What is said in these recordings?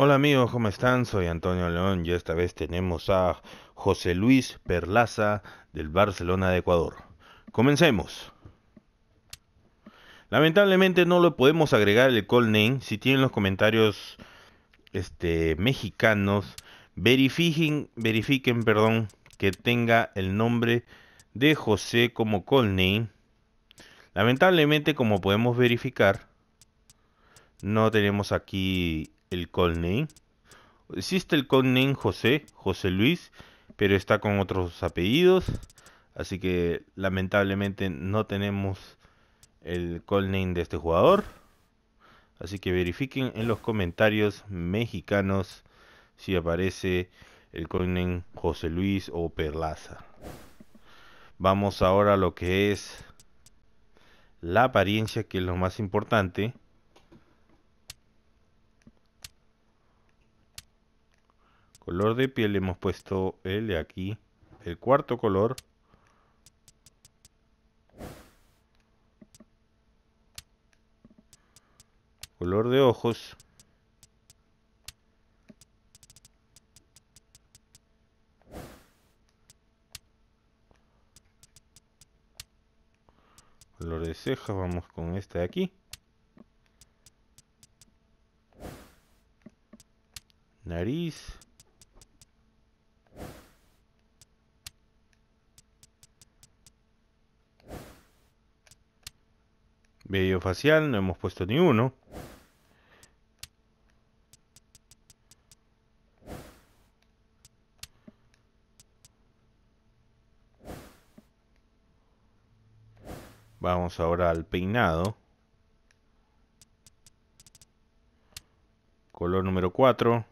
Hola amigos, ¿cómo están? Soy Antonio León y esta vez tenemos a José Luis Perlaza del Barcelona de Ecuador. Comencemos. Lamentablemente no lo podemos agregar el call name. Si tienen los comentarios este, mexicanos, verifiquen, verifiquen perdón, que tenga el nombre de José como call name. Lamentablemente, como podemos verificar, no tenemos aquí el name Existe el codename José, José Luis, pero está con otros apellidos. Así que lamentablemente no tenemos el name de este jugador. Así que verifiquen en los comentarios mexicanos si aparece el name José Luis o Perlaza. Vamos ahora a lo que es la apariencia, que es lo más importante. Color de piel hemos puesto el de aquí. El cuarto color. Color de ojos. Color de cejas, vamos con esta de aquí. Nariz. Medio facial, no hemos puesto ni uno. Vamos ahora al peinado. Color número 4.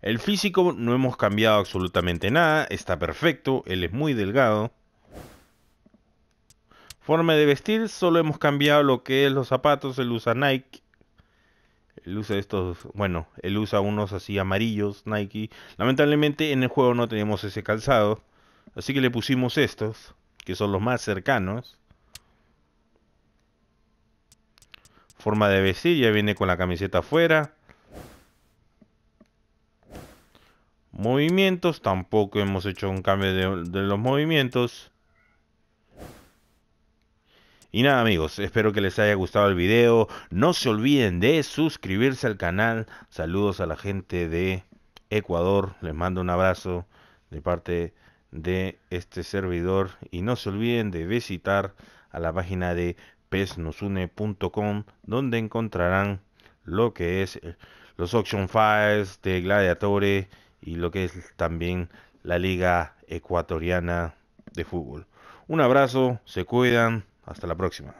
El físico no hemos cambiado absolutamente nada, está perfecto, él es muy delgado. Forma de vestir, solo hemos cambiado lo que es los zapatos. Él usa Nike. Él usa estos, bueno, él usa unos así amarillos, Nike. Lamentablemente en el juego no tenemos ese calzado. Así que le pusimos estos, que son los más cercanos. Forma de vestir, ya viene con la camiseta afuera. Movimientos, tampoco hemos hecho un cambio de, de los movimientos. Y nada amigos, espero que les haya gustado el video. No se olviden de suscribirse al canal. Saludos a la gente de Ecuador. Les mando un abrazo de parte de este servidor. Y no se olviden de visitar a la página de peznosune.com donde encontrarán lo que es eh, los auction files de Gladiatore y lo que es también la liga ecuatoriana de fútbol. Un abrazo, se cuidan. Hasta la próxima.